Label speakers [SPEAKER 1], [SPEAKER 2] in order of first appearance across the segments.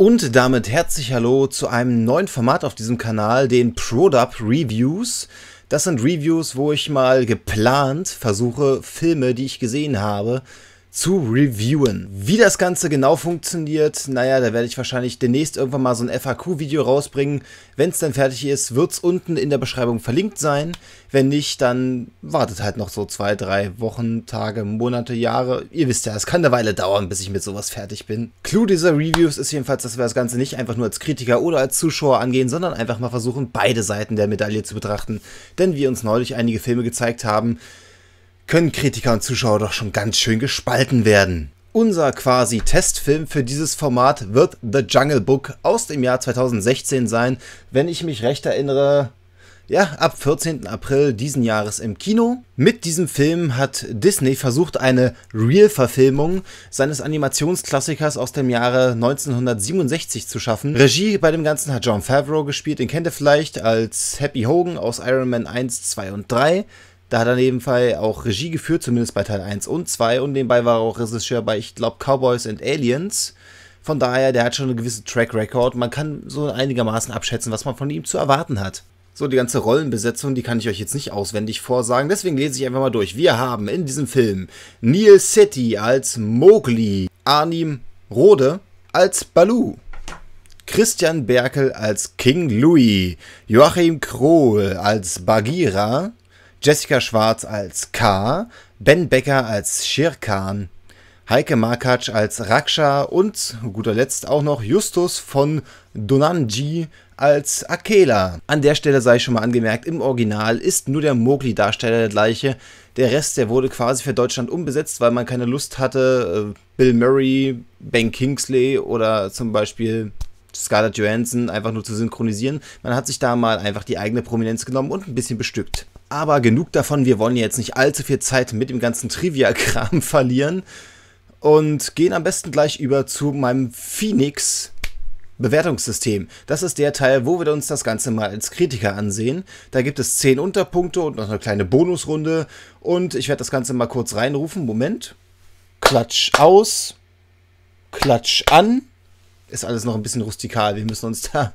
[SPEAKER 1] Und damit herzlich hallo zu einem neuen Format auf diesem Kanal, den Product Reviews. Das sind Reviews, wo ich mal geplant versuche, Filme, die ich gesehen habe, zu reviewen. Wie das Ganze genau funktioniert, naja, da werde ich wahrscheinlich demnächst irgendwann mal so ein FAQ-Video rausbringen. Wenn es dann fertig ist, wird es unten in der Beschreibung verlinkt sein. Wenn nicht, dann wartet halt noch so zwei, drei Wochen, Tage, Monate, Jahre. Ihr wisst ja, es kann eine Weile dauern, bis ich mit sowas fertig bin. Clou dieser Reviews ist jedenfalls, dass wir das Ganze nicht einfach nur als Kritiker oder als Zuschauer angehen, sondern einfach mal versuchen, beide Seiten der Medaille zu betrachten. Denn wie uns neulich einige Filme gezeigt haben, können Kritiker und Zuschauer doch schon ganz schön gespalten werden. Unser quasi Testfilm für dieses Format wird The Jungle Book aus dem Jahr 2016 sein, wenn ich mich recht erinnere. Ja, ab 14. April diesen Jahres im Kino. Mit diesem Film hat Disney versucht, eine Real-Verfilmung seines Animationsklassikers aus dem Jahre 1967 zu schaffen. Regie bei dem Ganzen hat John Favreau gespielt, den kennt ihr vielleicht als Happy Hogan aus Iron Man 1, 2 und 3. Da hat er nebenbei auch Regie geführt, zumindest bei Teil 1 und 2. Und nebenbei war er auch Regisseur bei, ich glaube, Cowboys and Aliens. Von daher, der hat schon einen gewissen Track Record. Man kann so einigermaßen abschätzen, was man von ihm zu erwarten hat. So, die ganze Rollenbesetzung, die kann ich euch jetzt nicht auswendig vorsagen. Deswegen lese ich einfach mal durch. Wir haben in diesem Film Neil City als Mowgli, Arnim Rode als Baloo. Christian Berkel als King Louis, Joachim Krohl als Bagheera, Jessica Schwarz als K, Ben Becker als Shirkan, Heike Makatsch als Raksha und guter Letzt auch noch Justus von Donanji als Akela. An der Stelle sei schon mal angemerkt, im Original ist nur der mogli darsteller der gleiche. Der Rest, der wurde quasi für Deutschland umbesetzt, weil man keine Lust hatte, äh, Bill Murray, Ben Kingsley oder zum Beispiel Scarlett Johansson einfach nur zu synchronisieren. Man hat sich da mal einfach die eigene Prominenz genommen und ein bisschen bestückt. Aber genug davon, wir wollen jetzt nicht allzu viel Zeit mit dem ganzen Trivia-Kram verlieren und gehen am besten gleich über zu meinem Phoenix Bewertungssystem. Das ist der Teil, wo wir uns das Ganze mal als Kritiker ansehen. Da gibt es 10 Unterpunkte und noch eine kleine Bonusrunde. Und ich werde das Ganze mal kurz reinrufen. Moment. Klatsch aus. Klatsch an. Ist alles noch ein bisschen rustikal. Wir müssen uns da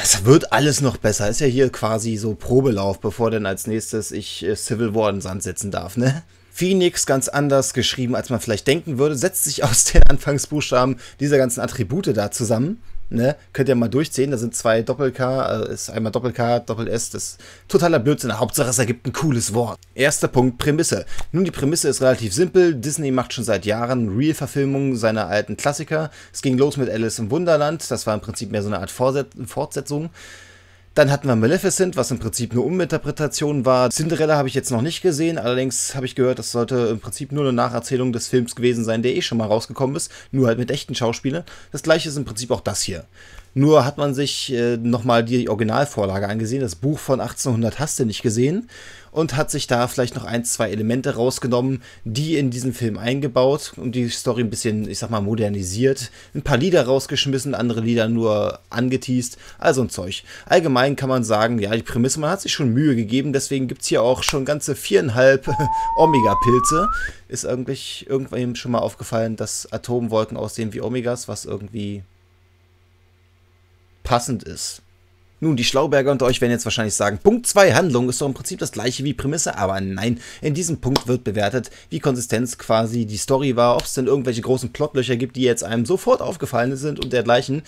[SPEAKER 1] das wird alles noch besser. Ist ja hier quasi so Probelauf, bevor denn als nächstes ich äh, Civil War in Sand setzen darf, ne? Phoenix ganz anders geschrieben, als man vielleicht denken würde, setzt sich aus den Anfangsbuchstaben dieser ganzen Attribute da zusammen. Ne? Könnt ihr mal durchziehen, da sind zwei Doppel-K, äh, ist einmal Doppel-K, Doppel-S, das ist totaler Blödsinn. Hauptsache, es ergibt ein cooles Wort. Erster Punkt, Prämisse. Nun, die Prämisse ist relativ simpel. Disney macht schon seit Jahren Real-Verfilmungen seiner alten Klassiker. Es ging los mit Alice im Wunderland, das war im Prinzip mehr so eine Art Fortsetzung. Dann hatten wir Maleficent, was im Prinzip eine Uminterpretation war. Cinderella habe ich jetzt noch nicht gesehen, allerdings habe ich gehört, das sollte im Prinzip nur eine Nacherzählung des Films gewesen sein, der eh schon mal rausgekommen ist, nur halt mit echten Schauspielern. Das gleiche ist im Prinzip auch das hier. Nur hat man sich äh, nochmal die Originalvorlage angesehen, das Buch von 1800 hast du nicht gesehen und hat sich da vielleicht noch ein, zwei Elemente rausgenommen, die in diesen Film eingebaut und die Story ein bisschen, ich sag mal, modernisiert. Ein paar Lieder rausgeschmissen, andere Lieder nur angeteased, also ein Zeug. Allgemein kann man sagen, ja, die Prämisse, man hat sich schon Mühe gegeben, deswegen gibt es hier auch schon ganze viereinhalb Omega-Pilze. Ist irgendwie irgendwann schon mal aufgefallen, dass Atomwolken aussehen wie Omegas, was irgendwie passend ist. Nun, die Schlauberger unter euch werden jetzt wahrscheinlich sagen, Punkt 2 Handlung ist doch im Prinzip das gleiche wie Prämisse, aber nein, in diesem Punkt wird bewertet, wie Konsistenz quasi die Story war, ob es denn irgendwelche großen Plotlöcher gibt, die jetzt einem sofort aufgefallen sind und dergleichen.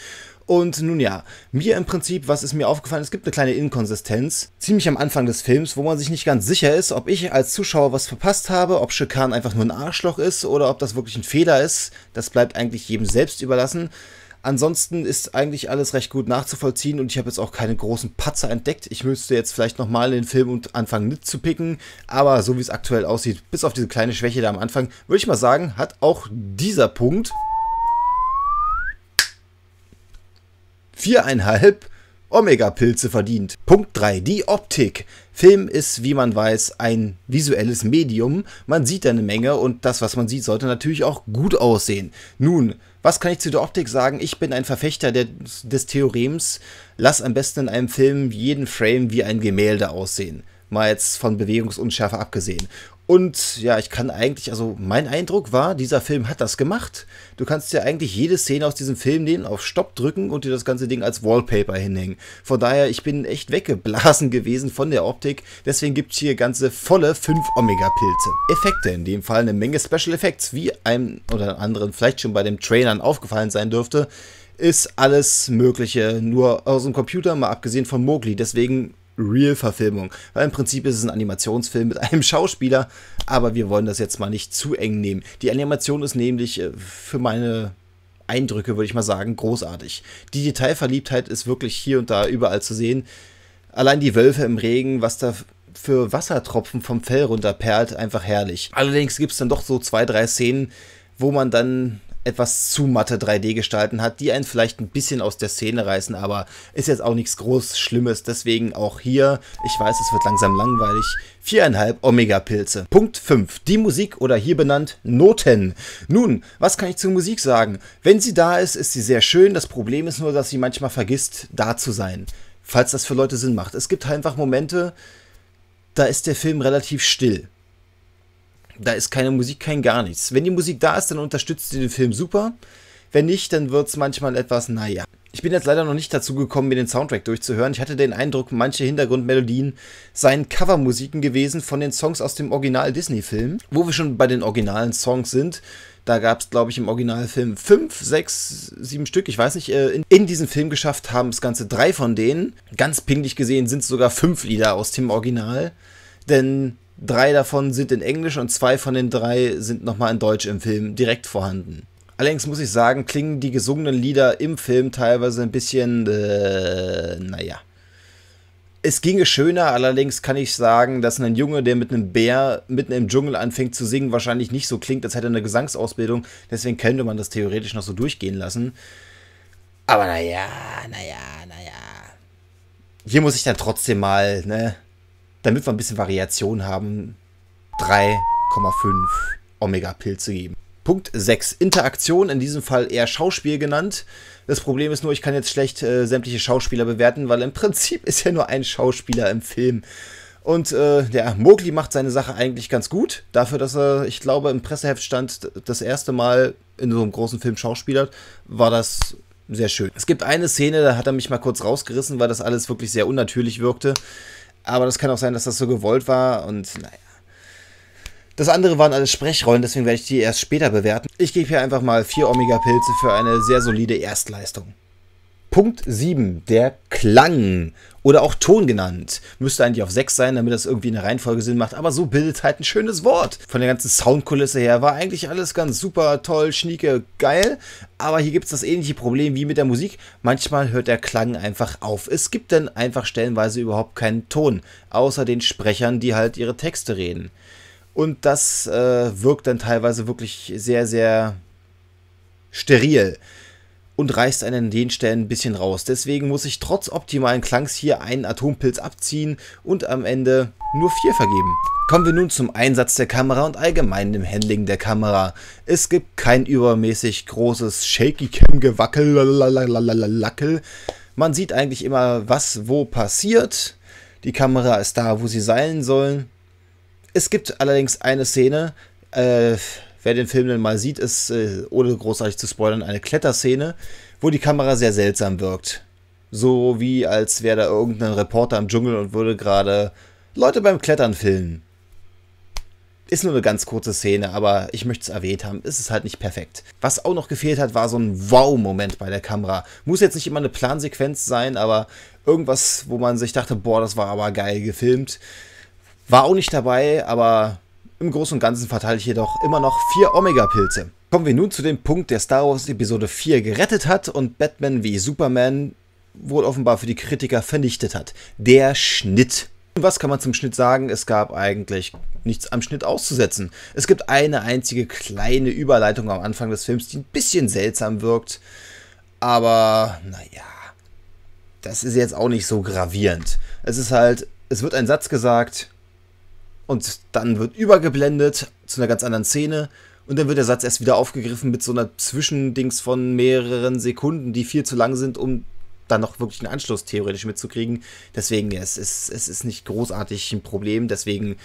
[SPEAKER 1] Und nun ja, mir im Prinzip, was ist mir aufgefallen, es gibt eine kleine Inkonsistenz, ziemlich am Anfang des Films, wo man sich nicht ganz sicher ist, ob ich als Zuschauer was verpasst habe, ob Schikan einfach nur ein Arschloch ist oder ob das wirklich ein Fehler ist. Das bleibt eigentlich jedem selbst überlassen. Ansonsten ist eigentlich alles recht gut nachzuvollziehen und ich habe jetzt auch keine großen Patzer entdeckt. Ich müsste jetzt vielleicht nochmal den Film und anfangen mitzupicken, aber so wie es aktuell aussieht, bis auf diese kleine Schwäche da am Anfang, würde ich mal sagen, hat auch dieser Punkt viereinhalb Omega-Pilze verdient. Punkt 3. Die Optik. Film ist, wie man weiß, ein visuelles Medium. Man sieht eine Menge und das, was man sieht, sollte natürlich auch gut aussehen. Nun, was kann ich zu der Optik sagen? Ich bin ein Verfechter der, des Theorems. Lass am besten in einem Film jeden Frame wie ein Gemälde aussehen mal jetzt von Bewegungsunschärfe abgesehen. Und ja, ich kann eigentlich, also mein Eindruck war, dieser Film hat das gemacht. Du kannst ja eigentlich jede Szene aus diesem Film nehmen, auf Stopp drücken und dir das ganze Ding als Wallpaper hinhängen. Von daher, ich bin echt weggeblasen gewesen von der Optik. Deswegen gibt es hier ganze volle 5 Omega-Pilze. Effekte, in dem Fall eine Menge Special Effects, wie einem oder anderen vielleicht schon bei den Trainern aufgefallen sein dürfte ist alles Mögliche, nur aus dem Computer, mal abgesehen von Mowgli. Deswegen Real-Verfilmung. Weil im Prinzip ist es ein Animationsfilm mit einem Schauspieler, aber wir wollen das jetzt mal nicht zu eng nehmen. Die Animation ist nämlich äh, für meine Eindrücke, würde ich mal sagen, großartig. Die Detailverliebtheit ist wirklich hier und da überall zu sehen. Allein die Wölfe im Regen, was da für Wassertropfen vom Fell runterperlt, einfach herrlich. Allerdings gibt es dann doch so zwei, drei Szenen, wo man dann etwas zu matte 3D gestalten hat, die einen vielleicht ein bisschen aus der Szene reißen, aber ist jetzt auch nichts groß Schlimmes. Deswegen auch hier, ich weiß, es wird langsam langweilig, viereinhalb Omega-Pilze. Punkt 5. Die Musik oder hier benannt Noten. Nun, was kann ich zur Musik sagen? Wenn sie da ist, ist sie sehr schön. Das Problem ist nur, dass sie manchmal vergisst, da zu sein. Falls das für Leute Sinn macht. Es gibt halt einfach Momente, da ist der Film relativ still. Da ist keine Musik, kein gar nichts. Wenn die Musik da ist, dann unterstützt sie den Film super. Wenn nicht, dann wird es manchmal etwas, naja. Ich bin jetzt leider noch nicht dazu gekommen, mir den Soundtrack durchzuhören. Ich hatte den Eindruck, manche Hintergrundmelodien seien Covermusiken gewesen von den Songs aus dem Original-Disney-Film. Wo wir schon bei den originalen Songs sind, da gab es, glaube ich, im Originalfilm fünf, sechs, sieben Stück, ich weiß nicht, äh, in, diesem Film geschafft haben es ganze drei von denen. Ganz pinglich gesehen sind es sogar fünf Lieder aus dem Original. Denn Drei davon sind in Englisch und zwei von den drei sind nochmal in Deutsch im Film direkt vorhanden. Allerdings muss ich sagen, klingen die gesungenen Lieder im Film teilweise ein bisschen, äh, naja. Es ginge schöner, allerdings kann ich sagen, dass ein Junge, der mit einem Bär mitten im Dschungel anfängt zu singen, wahrscheinlich nicht so klingt, als hätte er eine Gesangsausbildung. Deswegen könnte man das theoretisch noch so durchgehen lassen. Aber naja, naja, naja. Hier muss ich dann trotzdem mal, ne, damit wir ein bisschen Variation haben, 3,5 Omega-Pilze geben. Punkt 6. Interaktion, in diesem Fall eher Schauspiel genannt. Das Problem ist nur, ich kann jetzt schlecht äh, sämtliche Schauspieler bewerten, weil im Prinzip ist ja nur ein Schauspieler im Film. Und äh, ja, Mowgli macht seine Sache eigentlich ganz gut, dafür, dass er, ich glaube, im Presseheft stand, das erste Mal in so einem großen Film schauspielert, war das sehr schön. Es gibt eine Szene, da hat er mich mal kurz rausgerissen, weil das alles wirklich sehr unnatürlich wirkte. Aber das kann auch sein, dass das so gewollt war und naja. Das andere waren alles Sprechrollen, deswegen werde ich die erst später bewerten. Ich gebe hier einfach mal 4 Omega-Pilze für eine sehr solide Erstleistung. Punkt 7, der Klang oder auch Ton genannt. Müsste eigentlich auf 6 sein, damit das irgendwie in der Reihenfolge Sinn macht, aber so bildet halt ein schönes Wort. Von der ganzen Soundkulisse her war eigentlich alles ganz super, toll, schnieke, geil, aber hier gibt es das ähnliche Problem wie mit der Musik. Manchmal hört der Klang einfach auf. Es gibt dann einfach stellenweise überhaupt keinen Ton, außer den Sprechern, die halt ihre Texte reden. Und das äh, wirkt dann teilweise wirklich sehr, sehr steril und reißt einen an den Stellen ein bisschen raus. Deswegen muss ich trotz optimalen Klangs hier einen Atompilz abziehen und am Ende nur 4 vergeben. Kommen wir nun zum Einsatz der Kamera und allgemein dem Handling der Kamera. Es gibt kein übermäßig großes Shaky-Cam-Gewackel, man sieht eigentlich immer, was wo passiert. Die Kamera ist da, wo sie sein sollen. Es gibt allerdings eine Szene, äh, wer den Film denn mal sieht, ist, äh, ohne großartig zu spoilern, eine Kletterszene, wo die Kamera sehr seltsam wirkt. So wie als wäre da irgendein Reporter im Dschungel und würde gerade Leute beim Klettern filmen. Ist nur eine ganz kurze Szene, aber ich möchte es erwähnt haben, ist es halt nicht perfekt. Was auch noch gefehlt hat, war so ein Wow-Moment bei der Kamera. Muss jetzt nicht immer eine Plansequenz sein, aber irgendwas, wo man sich dachte, boah, das war aber geil gefilmt. War auch nicht dabei, aber im Großen und Ganzen verteile ich jedoch immer noch vier Omega-Pilze. Kommen wir nun zu dem Punkt, der Star Wars Episode 4 gerettet hat und Batman wie Superman wohl offenbar für die Kritiker vernichtet hat. Der Schnitt. Und was kann man zum Schnitt sagen? Es gab eigentlich nichts am Schnitt auszusetzen. Es gibt eine einzige kleine Überleitung am Anfang des Films, die ein bisschen seltsam wirkt. Aber naja, das ist jetzt auch nicht so gravierend. Es ist halt, es wird ein Satz gesagt, und dann wird übergeblendet zu einer ganz anderen Szene. Und dann wird der Satz erst wieder aufgegriffen mit so einer Zwischendings von mehreren Sekunden, die viel zu lang sind, um dann noch wirklich einen Anschluss theoretisch mitzukriegen. Deswegen, es ist, es ist nicht großartig ein Problem. Deswegen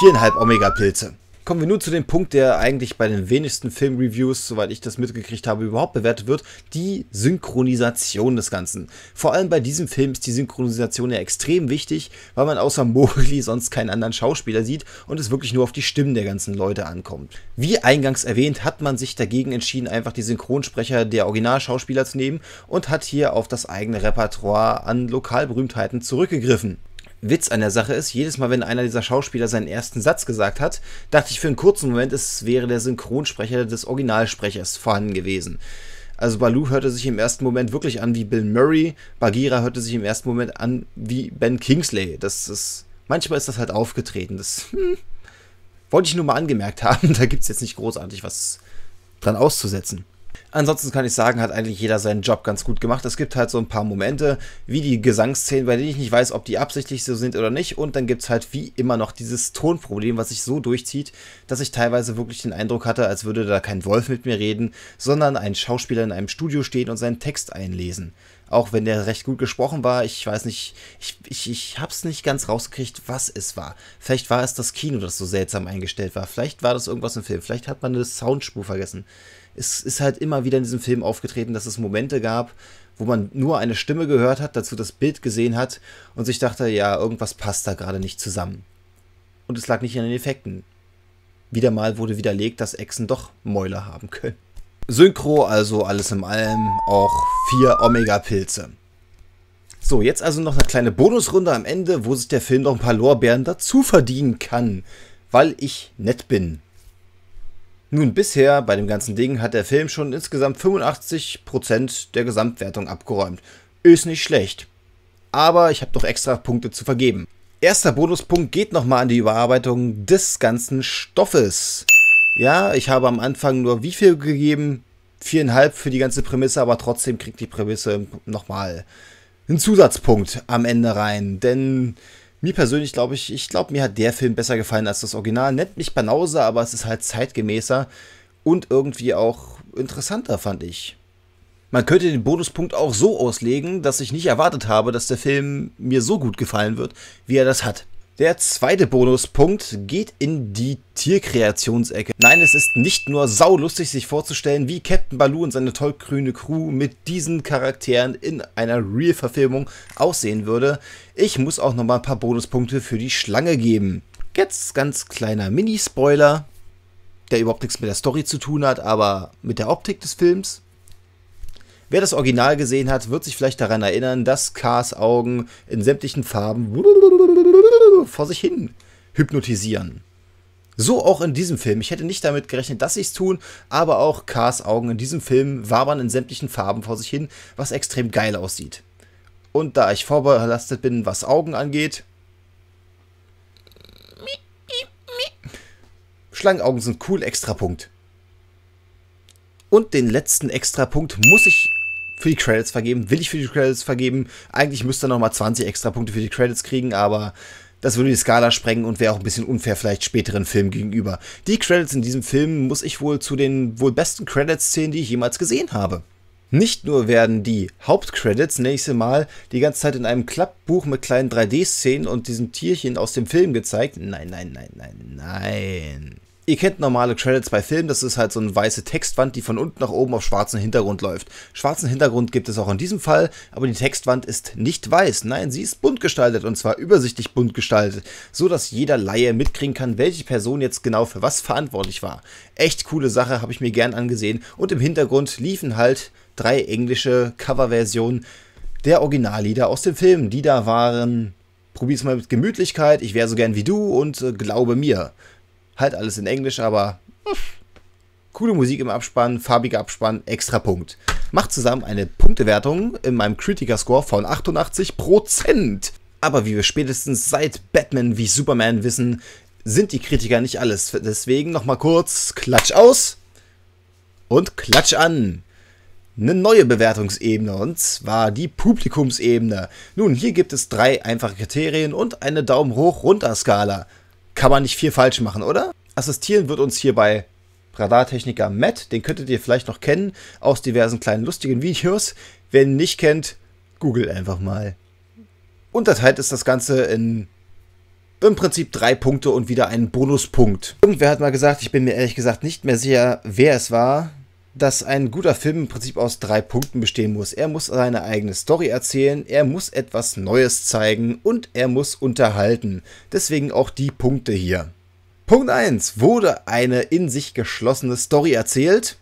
[SPEAKER 1] viereinhalb Omega-Pilze. Kommen wir nun zu dem Punkt, der eigentlich bei den wenigsten Filmreviews, soweit ich das mitgekriegt habe, überhaupt bewertet wird, die Synchronisation des Ganzen. Vor allem bei diesem Film ist die Synchronisation ja extrem wichtig, weil man außer Mowgli sonst keinen anderen Schauspieler sieht und es wirklich nur auf die Stimmen der ganzen Leute ankommt. Wie eingangs erwähnt, hat man sich dagegen entschieden, einfach die Synchronsprecher der Originalschauspieler zu nehmen und hat hier auf das eigene Repertoire an Lokalberühmtheiten zurückgegriffen. Witz an der Sache ist, jedes Mal, wenn einer dieser Schauspieler seinen ersten Satz gesagt hat, dachte ich für einen kurzen Moment, es wäre der Synchronsprecher des Originalsprechers vorhanden gewesen. Also Baloo hörte sich im ersten Moment wirklich an wie Bill Murray, Bagheera hörte sich im ersten Moment an wie Ben Kingsley. Das ist, manchmal ist das halt aufgetreten. Das hm, wollte ich nur mal angemerkt haben. Da gibt es jetzt nicht großartig was dran auszusetzen. Ansonsten kann ich sagen, hat eigentlich jeder seinen Job ganz gut gemacht. Es gibt halt so ein paar Momente, wie die Gesangsszenen, bei denen ich nicht weiß, ob die absichtlich so sind oder nicht. Und dann gibt es halt wie immer noch dieses Tonproblem, was sich so durchzieht, dass ich teilweise wirklich den Eindruck hatte, als würde da kein Wolf mit mir reden, sondern ein Schauspieler in einem Studio stehen und seinen Text einlesen. Auch wenn der recht gut gesprochen war, ich weiß nicht, ich, ich, ich hab's nicht ganz rausgekriegt, was es war. Vielleicht war es das Kino, das so seltsam eingestellt war. Vielleicht war das irgendwas im Film. Vielleicht hat man eine Soundspur vergessen es ist halt immer wieder in diesem Film aufgetreten, dass es Momente gab, wo man nur eine Stimme gehört hat, dazu das Bild gesehen hat und sich dachte, ja, irgendwas passt da gerade nicht zusammen. Und es lag nicht an den Effekten. Wieder mal wurde widerlegt, dass Echsen doch Mäuler haben können. Synchro, also alles in allem, auch vier Omega-Pilze. So, jetzt also noch eine kleine Bonusrunde am Ende, wo sich der Film noch ein paar Lorbeeren dazu verdienen kann, weil ich nett bin. Nun, bisher bei dem ganzen Ding hat der Film schon insgesamt 85% der Gesamtwertung abgeräumt. Ist nicht schlecht. Aber ich habe doch extra Punkte zu vergeben. Erster Bonuspunkt geht nochmal an die Überarbeitung des ganzen Stoffes. Ja, ich habe am Anfang nur wie viel gegeben? Viereinhalb für die ganze Prämisse, aber trotzdem kriegt die Prämisse nochmal einen Zusatzpunkt am Ende rein. Denn mir persönlich glaube ich, ich glaube, mir hat der Film besser gefallen als das Original. Nennt mich Banause, aber es ist halt zeitgemäßer und irgendwie auch interessanter, fand ich. Man könnte den Bonuspunkt auch so auslegen, dass ich nicht erwartet habe, dass der Film mir so gut gefallen wird, wie er das hat. Der zweite Bonuspunkt geht in die Tierkreationsecke. Nein, es ist nicht nur saulustig, sich vorzustellen, wie Captain Baloo und seine tollgrüne Crew mit diesen Charakteren in einer Real-Verfilmung aussehen würde. Ich muss auch nochmal ein paar Bonuspunkte für die Schlange geben. Jetzt ganz kleiner Mini-Spoiler, der überhaupt nichts mit der Story zu tun hat, aber mit der Optik des Films. Wer das Original gesehen hat, wird sich vielleicht daran erinnern, dass Kars Augen in sämtlichen Farben vor sich hin hypnotisieren. So auch in diesem Film. Ich hätte nicht damit gerechnet, dass sie es tun, aber auch Kars Augen in diesem Film wabern in sämtlichen Farben vor sich hin, was extrem geil aussieht. Und da ich vorbelastet bin, was Augen angeht. Schlangenaugen sind cool, Extrapunkt. Und den letzten Extrapunkt muss ich für die Credits vergeben? Will ich für die Credits vergeben? Eigentlich müsste er nochmal 20 extra Punkte für die Credits kriegen, aber das würde die Skala sprengen und wäre auch ein bisschen unfair vielleicht späteren Filmen gegenüber. Die Credits in diesem Film muss ich wohl zu den wohl besten credits zählen, die ich jemals gesehen habe. Nicht nur werden die Hauptcredits nächste Mal die ganze Zeit in einem Klappbuch mit kleinen 3D-Szenen und diesen Tierchen aus dem Film gezeigt. Nein, nein, nein, nein, nein. Ihr kennt normale Credits bei Filmen, das ist halt so eine weiße Textwand, die von unten nach oben auf schwarzen Hintergrund läuft. Schwarzen Hintergrund gibt es auch in diesem Fall, aber die Textwand ist nicht weiß. Nein, sie ist bunt gestaltet und zwar übersichtlich bunt gestaltet, so dass jeder Laie mitkriegen kann, welche Person jetzt genau für was verantwortlich war. Echt coole Sache, habe ich mir gern angesehen und im Hintergrund liefen halt drei englische Coverversionen der Originallieder aus dem Film. Die da waren Probier's mal mit Gemütlichkeit, ich wäre so gern wie du und äh, Glaube mir. Halt alles in Englisch, aber coole Musik im Abspann, farbiger Abspann, extra Punkt. Macht zusammen eine Punktewertung in meinem Critiker Score von 88%. Aber wie wir spätestens seit Batman wie Superman wissen, sind die Kritiker nicht alles. Deswegen nochmal kurz Klatsch aus und Klatsch an. Eine neue Bewertungsebene und zwar die Publikumsebene. Nun, hier gibt es drei einfache Kriterien und eine Daumen hoch runter Skala kann man nicht viel falsch machen, oder? Assistieren wird uns hier bei Radartechniker Matt, den könntet ihr vielleicht noch kennen aus diversen kleinen lustigen Videos. Wer ihn nicht kennt, google einfach mal. Unterteilt ist das Ganze in im Prinzip drei Punkte und wieder einen Bonuspunkt. Irgendwer hat mal gesagt, ich bin mir ehrlich gesagt nicht mehr sicher, wer es war, dass ein guter Film im Prinzip aus drei Punkten bestehen muss. Er muss seine eigene Story erzählen, er muss etwas Neues zeigen und er muss unterhalten. Deswegen auch die Punkte hier. Punkt 1. Wurde eine in sich geschlossene Story erzählt?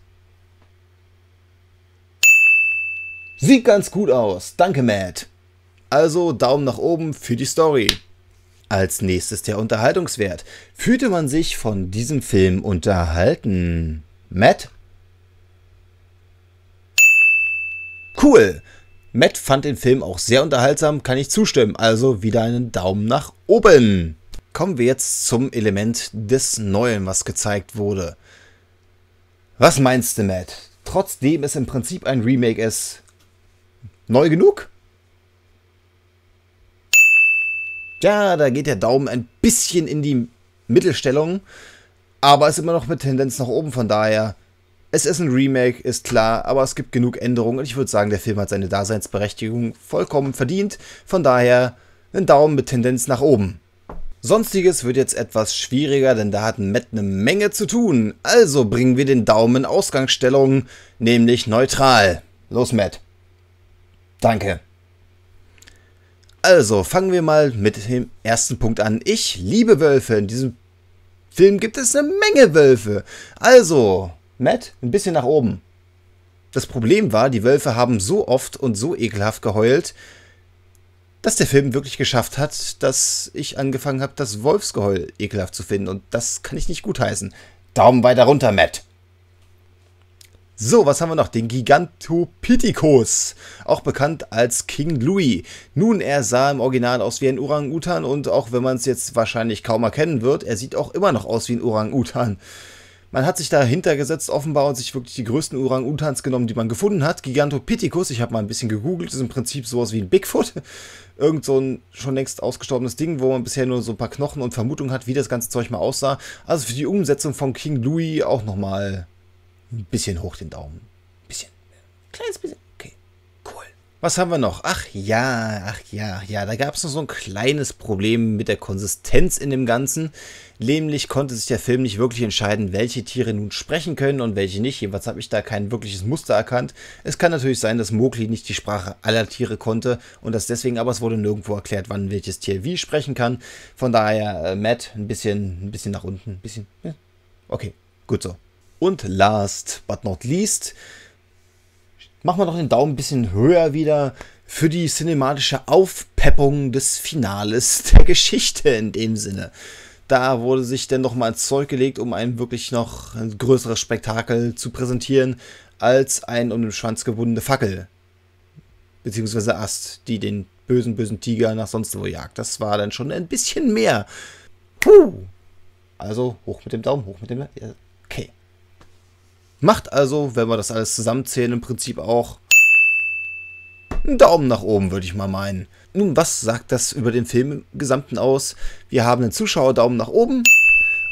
[SPEAKER 1] Sieht ganz gut aus. Danke, Matt. Also Daumen nach oben für die Story. Als nächstes der Unterhaltungswert. Fühlte man sich von diesem Film unterhalten? Matt? cool. Matt fand den Film auch sehr unterhaltsam, kann ich zustimmen. Also wieder einen Daumen nach oben. Kommen wir jetzt zum Element des Neuen, was gezeigt wurde. Was meinst du, Matt? Trotzdem es im Prinzip ein Remake ist, neu genug? Ja, da geht der Daumen ein bisschen in die Mittelstellung, aber ist immer noch mit Tendenz nach oben, von daher es ist ein Remake, ist klar, aber es gibt genug Änderungen und ich würde sagen, der Film hat seine Daseinsberechtigung vollkommen verdient. Von daher einen Daumen mit Tendenz nach oben. Sonstiges wird jetzt etwas schwieriger, denn da hat Matt eine Menge zu tun. Also bringen wir den Daumen in Ausgangsstellung, nämlich neutral. Los, Matt. Danke. Also, fangen wir mal mit dem ersten Punkt an. Ich liebe Wölfe. In diesem Film gibt es eine Menge Wölfe. Also, Matt ein bisschen nach oben. Das Problem war, die Wölfe haben so oft und so ekelhaft geheult, dass der Film wirklich geschafft hat, dass ich angefangen habe, das Wolfsgeheul ekelhaft zu finden. Und das kann ich nicht gutheißen. Daumen weiter runter, Matt. So, was haben wir noch? Den Gigantopithecus, auch bekannt als King Louis. Nun, er sah im Original aus wie ein Orang-Utan und auch wenn man es jetzt wahrscheinlich kaum erkennen wird, er sieht auch immer noch aus wie ein Orang-Utan. Man hat sich dahinter gesetzt offenbar und sich wirklich die größten Orang-Utans genommen, die man gefunden hat. Gigantopithecus, ich habe mal ein bisschen gegoogelt, ist im Prinzip sowas wie ein Bigfoot. Irgend so ein schon längst ausgestorbenes Ding, wo man bisher nur so ein paar Knochen und Vermutungen hat, wie das ganze Zeug mal aussah. Also für die Umsetzung von King Louis auch nochmal ein bisschen hoch den Daumen. Ein bisschen. Kleines bisschen. Was haben wir noch? Ach ja, ach ja, ja, da gab es noch so ein kleines Problem mit der Konsistenz in dem Ganzen. Nämlich konnte sich der Film nicht wirklich entscheiden, welche Tiere nun sprechen können und welche nicht. Jedenfalls habe ich da kein wirkliches Muster erkannt. Es kann natürlich sein, dass Mowgli nicht die Sprache aller Tiere konnte und das deswegen, aber es wurde nirgendwo erklärt, wann welches Tier wie sprechen kann. Von daher, äh, Matt, ein bisschen, ein bisschen nach unten, ein bisschen. Ja. Okay, gut so. Und last but not least machen wir doch den Daumen ein bisschen höher wieder für die cinematische Aufpeppung des Finales der Geschichte in dem Sinne. Da wurde sich denn nochmal ins Zeug gelegt, um ein wirklich noch ein größeres Spektakel zu präsentieren, als ein um den Schwanz gebundene Fackel. Beziehungsweise Ast, die den bösen, bösen Tiger nach sonst wo jagt. Das war dann schon ein bisschen mehr. Puh! Also hoch mit dem Daumen, hoch mit dem. Okay. Macht also, wenn wir das alles zusammenzählen, im Prinzip auch einen Daumen nach oben, würde ich mal meinen. Nun, was sagt das über den Film im Gesamten aus? Wir haben einen Zuschauer-Daumen nach oben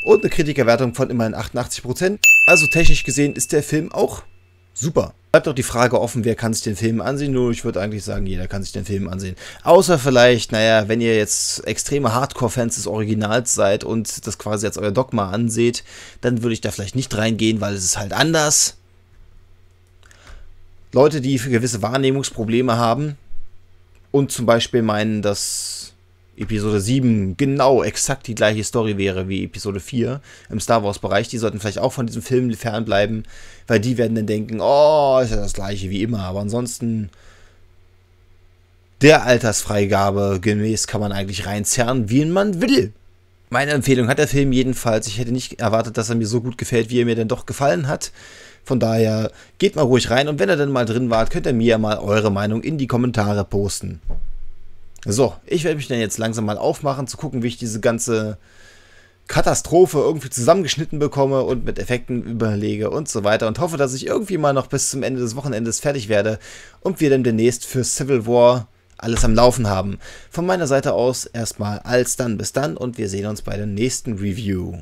[SPEAKER 1] und eine Kritikerwertung von immerhin 88%. Also technisch gesehen ist der Film auch Super. Bleibt auch die Frage offen, wer kann sich den Film ansehen? Nur ich würde eigentlich sagen, jeder kann sich den Film ansehen. Außer vielleicht, naja, wenn ihr jetzt extreme Hardcore-Fans des Originals seid und das quasi als euer Dogma anseht, dann würde ich da vielleicht nicht reingehen, weil es ist halt anders. Leute, die gewisse Wahrnehmungsprobleme haben und zum Beispiel meinen, dass Episode 7 genau exakt die gleiche Story wäre wie Episode 4 im Star Wars-Bereich. Die sollten vielleicht auch von diesem Film fernbleiben, weil die werden dann denken, oh, ist ja das gleiche wie immer. Aber ansonsten der Altersfreigabe gemäß kann man eigentlich reinzerren, wie man will. Meine Empfehlung hat der Film jedenfalls. Ich hätte nicht erwartet, dass er mir so gut gefällt, wie er mir denn doch gefallen hat. Von daher geht mal ruhig rein und wenn er dann mal drin wart, könnt ihr mir ja mal eure Meinung in die Kommentare posten. So, ich werde mich dann jetzt langsam mal aufmachen, zu gucken, wie ich diese ganze Katastrophe irgendwie zusammengeschnitten bekomme und mit Effekten überlege und so weiter und hoffe, dass ich irgendwie mal noch bis zum Ende des Wochenendes fertig werde und wir dann demnächst für Civil War alles am Laufen haben. Von meiner Seite aus erstmal als dann bis dann und wir sehen uns bei der nächsten Review.